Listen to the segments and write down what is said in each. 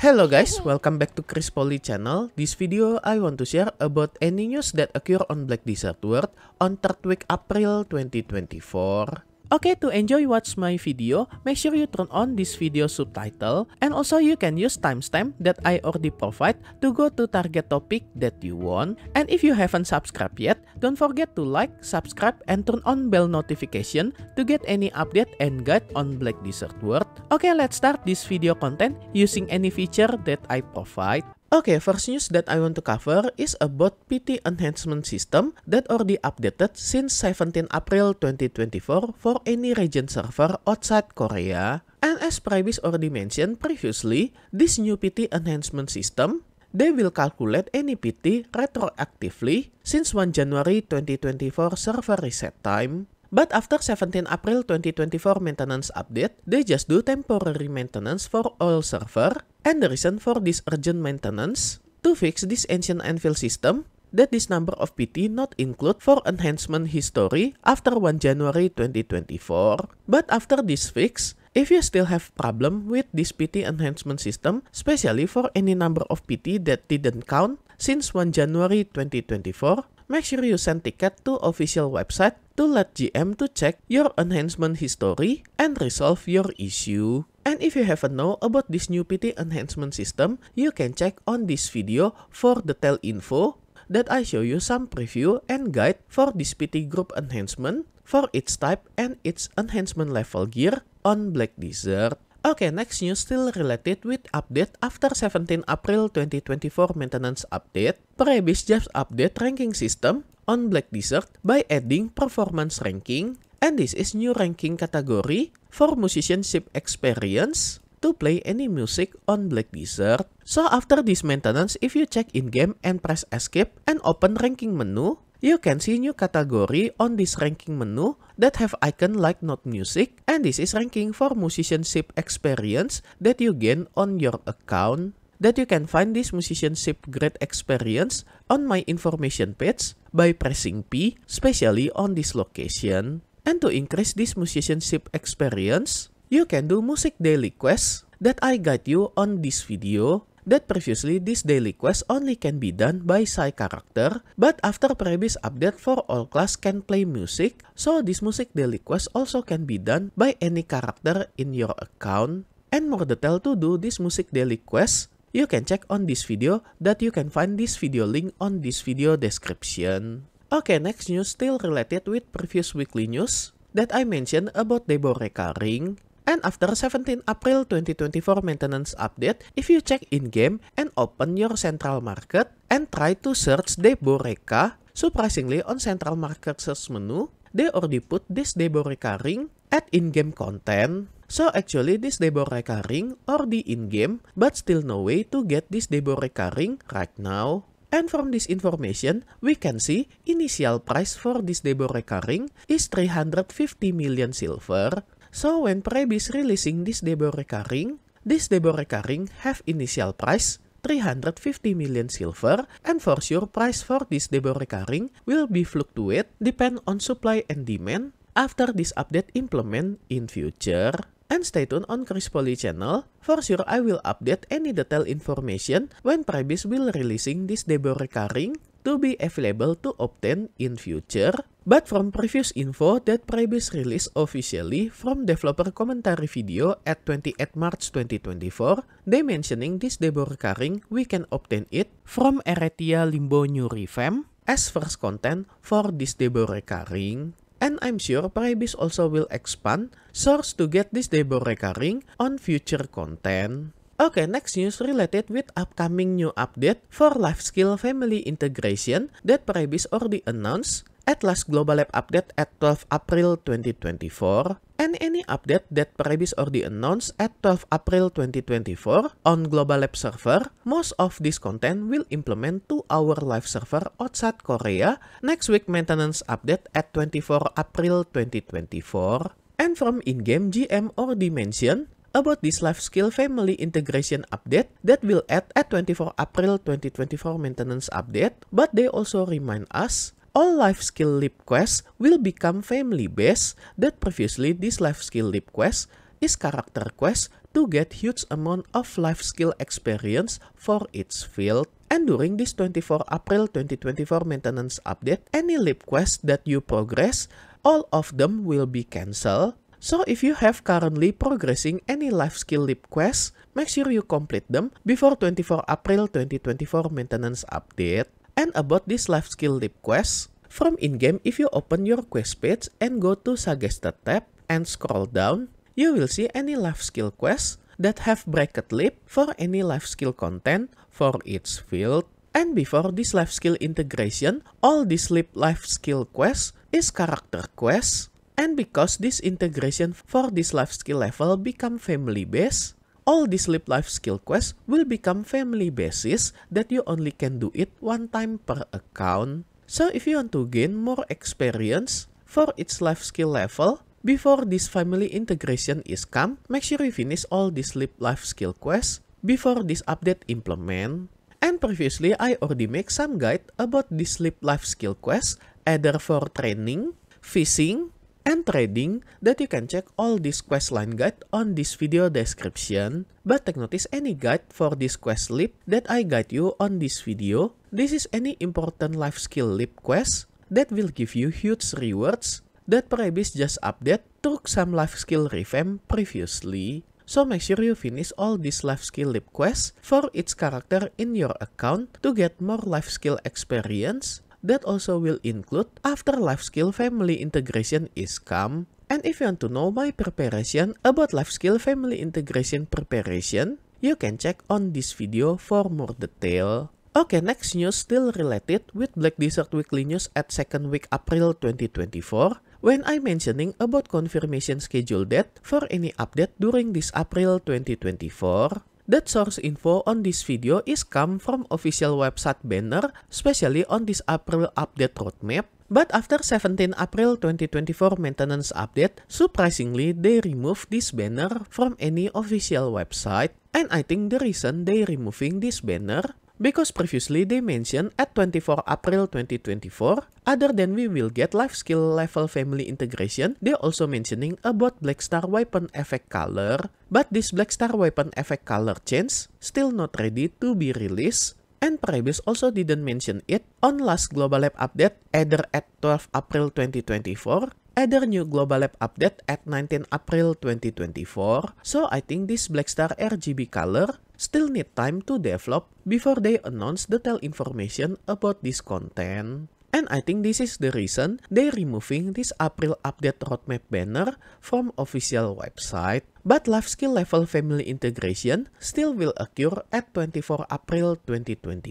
Hello guys, welcome back to Chris Poly channel. This video I want to share about any news that occur on Black Desert World on 3rd week April 2024. Okay, to enjoy watch my video, make sure you turn on this video subtitle and also you can use timestamp that I already provide to go to target topic that you want. And if you haven't subscribed yet, don't forget to like, subscribe, and turn on bell notification to get any update and guide on Black Desert World. Okay, let's start this video content using any feature that I provide. Okay, first news that I want to cover is about PT enhancement system that already updated since 17 April 2024 for any region server outside Korea. And as Privis already mentioned previously, this new PT enhancement system, they will calculate any PT retroactively since 1 January 2024 server reset time. But after 17 April 2024 maintenance update, they just do temporary maintenance for all server, and the reason for this urgent maintenance to fix this ancient anvil system that this number of PT not include for enhancement history after 1 January 2024. But after this fix, if you still have problem with this PT enhancement system, especially for any number of PT that didn't count since 1 January 2024, make sure you send ticket to official website to let GM to check your enhancement history and resolve your issue. And if you haven't know about this new PT enhancement system, you can check on this video for detailed info that I show you some preview and guide for this PT group enhancement for its type and its enhancement level gear on Black Desert. Okay, next news still related with update after 17 April 2024 maintenance update, Prebis just update ranking system on Black Desert by adding performance ranking, and this is new ranking category for musicianship experience to play any music on Black Desert. So after this maintenance, if you check in-game and press escape and open ranking menu, You can see new category on this ranking menu that have icon like not music and this is ranking for musicianship experience that you gain on your account that you can find this musicianship great experience on my information page by pressing P, especially on this location. And to increase this musicianship experience, you can do music daily quest that I guide you on this video that previously this daily quest only can be done by Psy character, but after previous update for all class can play music, so this music daily quest also can be done by any character in your account. And more detail to do this music daily quest, you can check on this video that you can find this video link on this video description. Okay, next news still related with previous weekly news that I mentioned about Deboreka Ring. And after 17 April 2024 maintenance update, if you check in-game and open your central market and try to search Deboreka, surprisingly on central market search menu, they already put this Deboreka ring at in-game content. So actually this Deboreka ring already in-game, but still no way to get this Deboreka ring right now. And from this information, we can see initial price for this Deboreka ring is 350 million silver, So when Preb is releasing this debut recurring, this debut recurring have initial price 350 million silver and for sure price for this debut recurring will be fluctuate depend on supply and demand after this update implement in future. And stay tuned on Chris channel, for sure I will update any detail information when Prebis will releasing this debut recurring to be available to obtain in future, but from previous info that previous release officially from developer commentary video at 28 March 2024, they mentioning this Deborah recurring, we can obtain it from Eretia Limbo New Revamp as first content for this Deborah recurring. And I'm sure Prebis also will expand source to get this Deborah recurring on future content. Okay, next news related with upcoming new update for life skill family integration that Prebis already announced at last Global Lab update at 12 April 2024 and any update that Prebis already announced at 12 April 2024 on Global Lab server, most of this content will implement to our live server outside Korea next week maintenance update at 24 April 2024. And from in-game GM or Dimension, about this life skill family integration update that will add at 24 April 2024 maintenance update, but they also remind us all life skill leap quests will become family based that previously this life skill leap quest is character quest to get huge amount of life skill experience for its field. And during this 24 April 2024 maintenance update, any leap quest that you progress, all of them will be cancelled so if you have currently progressing any life skill leap quests, make sure you complete them before 24 April 2024 maintenance update. And about this life skill leap quest, from in-game if you open your quest page and go to suggested tab and scroll down, you will see any life skill quests that have bracket leap for any life skill content for its field. And before this life skill integration, all this leap life skill quests is character quests. And because this integration for this life skill level become family-based, all these sleep life skill quests will become family basis that you only can do it one time per account. So if you want to gain more experience for its life skill level, before this family integration is come, make sure you finish all these sleep life skill quests before this update implement. And previously, I already make some guide about this sleep life skill quest, either for training, fishing, and trading that you can check all this questline guide on this video description. But take notice any guide for this quest leap that I guide you on this video. This is any important life skill leap quest that will give you huge rewards that Prebis just update took some life skill revamp previously. So make sure you finish all these life skill leap quests for each character in your account to get more life skill experience that also will include after-life skill family integration is come, and if you want to know my preparation about life skill family integration preparation, you can check on this video for more detail. Okay, next news still related with Black Desert Weekly News at second week April 2024 when I mentioning about confirmation schedule date for any update during this April 2024. That source info on this video is come from official website banner, especially on this April update roadmap, But after 17 April 2024 maintenance update, surprisingly, they removed this banner from any official website. And I think the reason they removing this banner Because previously they mentioned at 24 April 2024, other than we will get life skill level family integration, they also mentioning about Black Star weapon effect color, but this Black Star weapon effect color change still not ready to be released and Prebis also didn't mention it on last Global Lab update either at 12 April 2024 either new Global Lab update at 19 April 2024. So I think this Black Star RGB color still need time to develop before they announce detailed information about this content. And I think this is the reason they're removing this April update roadmap banner from official website. But life skill level family integration still will occur at 24 April 2024.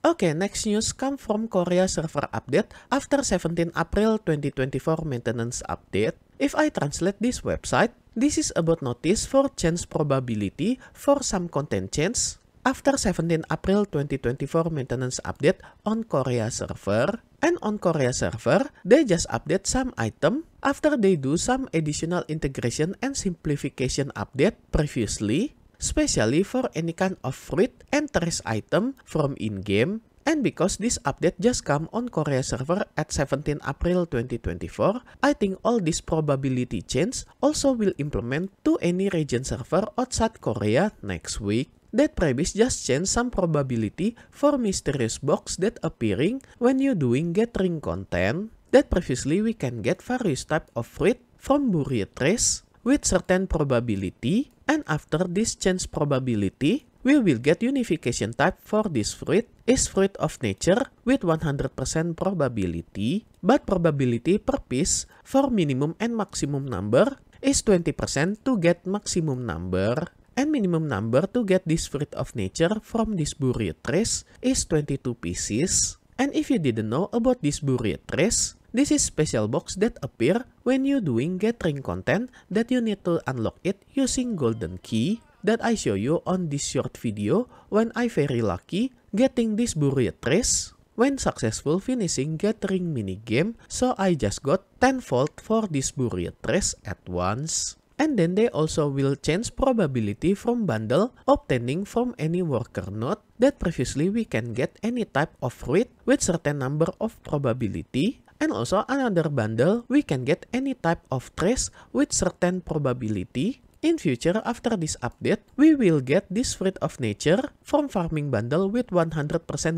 Okay, next news come from Korea server update after 17 April 2024 maintenance update. If I translate this website, this is about notice for change probability for some content change after 17 April 2024 maintenance update on Korea server. And on Korea server, they just update some item after they do some additional integration and simplification update previously, especially for any kind of fruit and trace item from in-game and because this update just come on Korea server at 17 April 2024, I think all these probability change also will implement to any region server outside Korea next week. That previous just change some probability for mysterious box that appearing when you doing gathering content that previously we can get various type of fruit from buried trace with certain probability and after this change probability, we will get unification type for this fruit is fruit of nature with 100% probability, but probability per piece for minimum and maximum number is 20% to get maximum number, and minimum number to get this fruit of nature from this buried trace is 22 pieces. And if you didn't know about this buried trace, this is special box that appear when you doing gathering content that you need to unlock it using golden key that I show you on this short video when I very lucky getting this trace. when successful finishing gathering minigame so I just got 10 volt for this trace at once. And then they also will change probability from bundle obtaining from any worker node that previously we can get any type of fruit with certain number of probability and also another bundle we can get any type of trace with certain probability In future, after this update, we will get this Fruit of Nature from Farming Bundle with 100%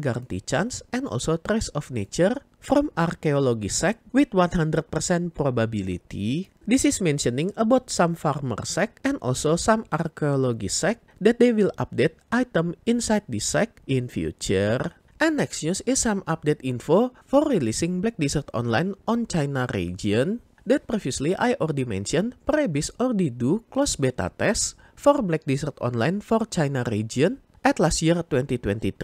guarantee chance and also Trace of Nature from Archaeology Sec with 100% probability. This is mentioning about some farmer sec and also some archaeology sec that they will update item inside this sec in future. And next news is some update info for releasing Black Desert Online on China region. that previously I already mentioned, Prebis already do closed beta test for Black Desert Online for China region at last year 2023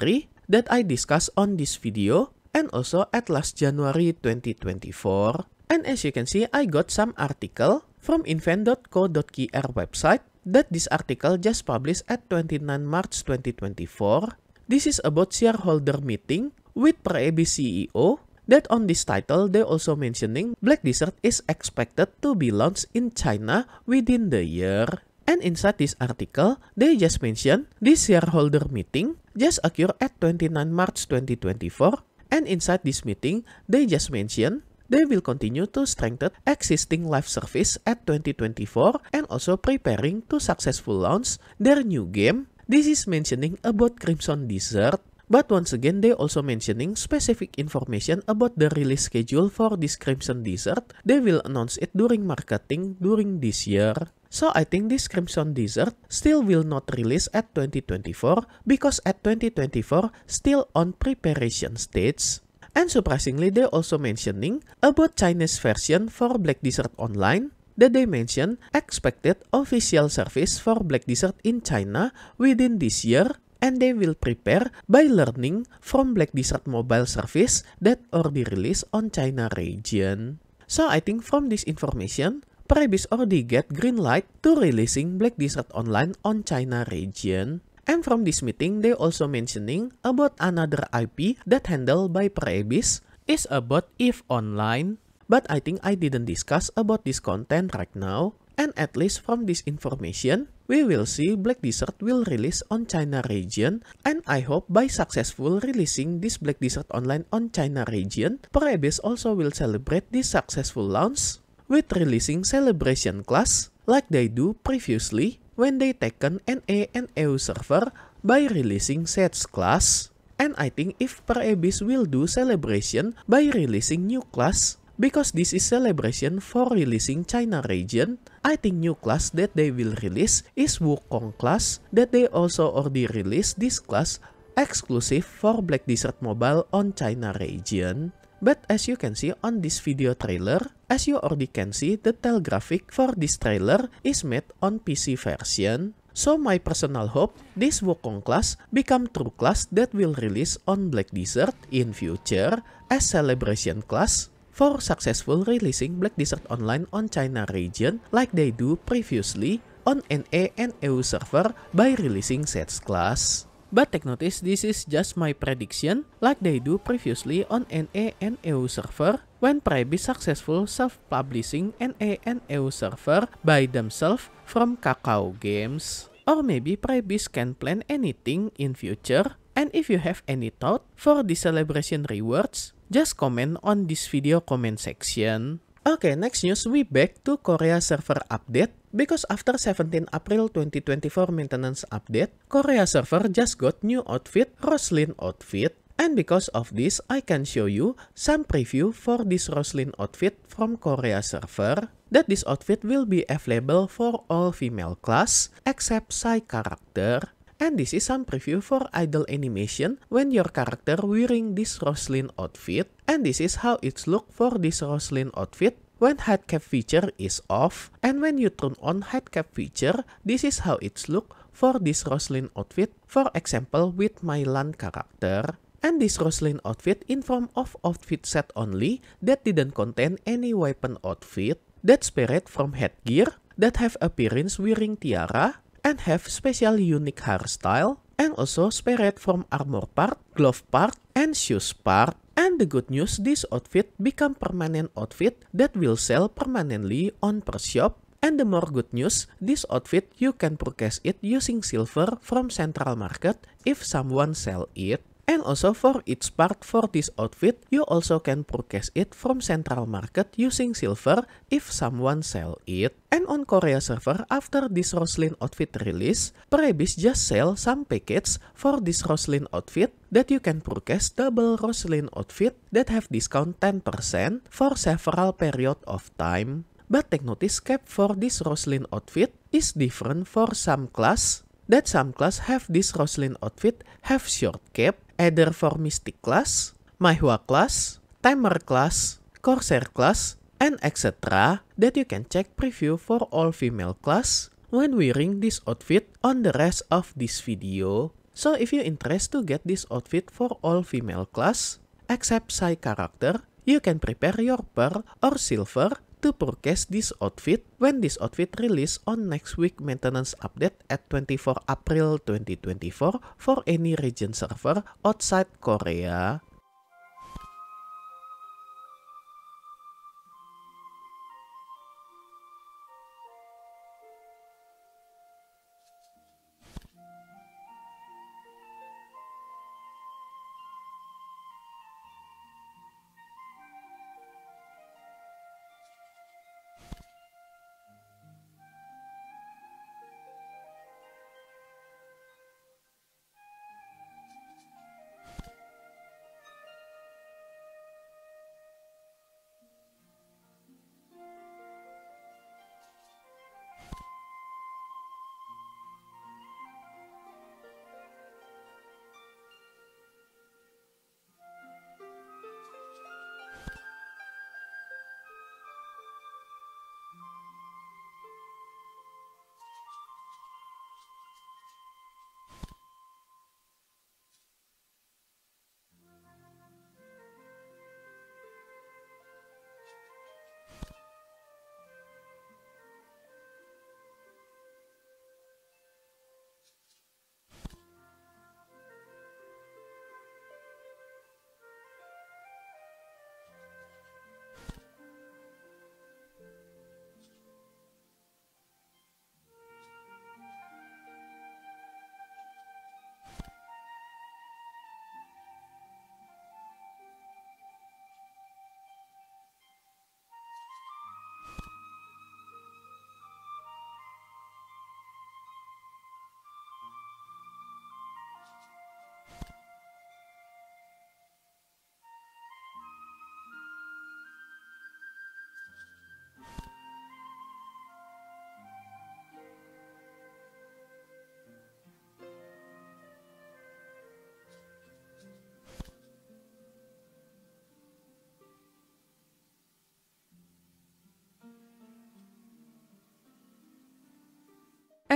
that I discussed on this video and also at last January 2024. And as you can see, I got some article from invent.co.kr website that this article just published at 29 March 2024. This is about shareholder meeting with Prebi CEO that on this title they also mentioning Black Desert is expected to be launched in China within the year. And inside this article, they just mentioned this shareholder meeting just occurred at 29 March 2024. And inside this meeting, they just mentioned they will continue to strengthen existing live service at 2024 and also preparing to successful launch their new game. This is mentioning about Crimson Desert but once again, they also mentioning specific information about the release schedule for this Crimson Desert. They will announce it during marketing during this year. So I think this Crimson Desert still will not release at 2024 because at 2024 still on preparation stage. And surprisingly, they also mentioning about Chinese version for Black Desert Online that they mention expected official service for Black Desert in China within this year and they will prepare by learning from Black Desert mobile service that already released on China region. So I think from this information, Prebis already get green light to releasing Black Desert Online on China region. And from this meeting, they also mentioning about another IP that handled by Prebis is about EVE Online. But I think I didn't discuss about this content right now. And at least from this information, We will see Black Desert will release on China region and I hope by successful releasing this Black Desert online on China region, Parabase also will celebrate this successful launch with releasing celebration class like they do previously when they taken NA and EU server by releasing sets class. And I think if Parabase will do celebration by releasing new class because this is celebration for releasing China region, I think new class that they will release is Wukong class that they also already release this class exclusive for Black Desert Mobile on China region. But as you can see on this video trailer, as you already can see, the telegraphic graphic for this trailer is made on PC version. So my personal hope, this Wukong class become true class that will release on Black Desert in future as celebration class for successful releasing Black Desert Online on China region like they do previously on NA and EU server by releasing sets class. But take notice this is just my prediction like they do previously on NA and EU server when Prebi successful self-publishing NA and EU server by themselves from Kakao Games. Or maybe Prebis can plan anything in future and if you have any thought for the celebration rewards, Just comment on this video comment section. Okay, next news, we back to Korea server update because after 17 April 2024 maintenance update, Korea server just got new outfit, Roslyn outfit. And because of this, I can show you some preview for this Roslyn outfit from Korea server that this outfit will be available for all female class except side character And this is some preview for idle animation when your character wearing this Roslin outfit. And this is how it's look for this Roslin outfit when cap feature is off. And when you turn on cap feature, this is how it's look for this Roslin outfit, for example with my LAN character. And this Roslin outfit in form of outfit set only that didn't contain any weapon outfit, that spirit from headgear, that have appearance wearing tiara, and have special unique hairstyle and also it from armor part, glove part, and shoes part. And the good news, this outfit become permanent outfit that will sell permanently on per shop. And the more good news, this outfit you can purchase it using silver from central market if someone sell it. And also for each part for this outfit, you also can purchase it from central market using silver if someone sell it. And on Korea server, after this Roslin outfit release, Prebis just sell some packets for this Roslin outfit that you can purchase double Roslin outfit that have discount 10% for several period of time. But take notice cap for this Roslin outfit is different for some class that some class have this Roslin outfit have short cap either for Mystic class, Mahua class, Timer class, Corsair class, and etc. that you can check preview for all female class when wearing this outfit on the rest of this video. So if you interest to get this outfit for all female class, except Psy character, you can prepare your pearl or silver to purchase this outfit when this outfit release on next week maintenance update at 24 April 2024 for any region server outside Korea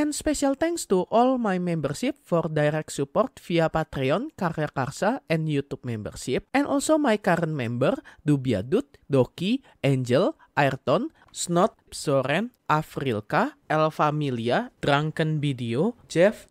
And special thanks to all my membership for direct support via Patreon, Karya Karsa, and YouTube membership. And also my current member, Dubiadut, Doki, Angel, Ayrton, Snot, Soren, Afrilka, El Familia, Drunken Video, Jeff,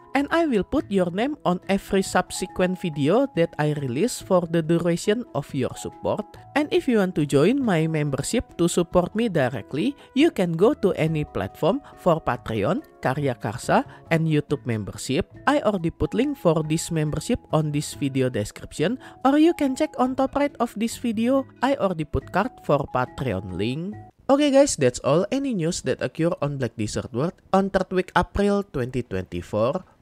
and I will put your name on every subsequent video that I release for the duration of your support. And if you want to join my membership to support me directly, you can go to any platform for Patreon, Karya Karsa, and YouTube membership. I already put link for this membership on this video description or you can check on top right of this video, I already put card for Patreon link. Okay guys, that's all any news that occur on Black Desert World on 3rd week April 2024.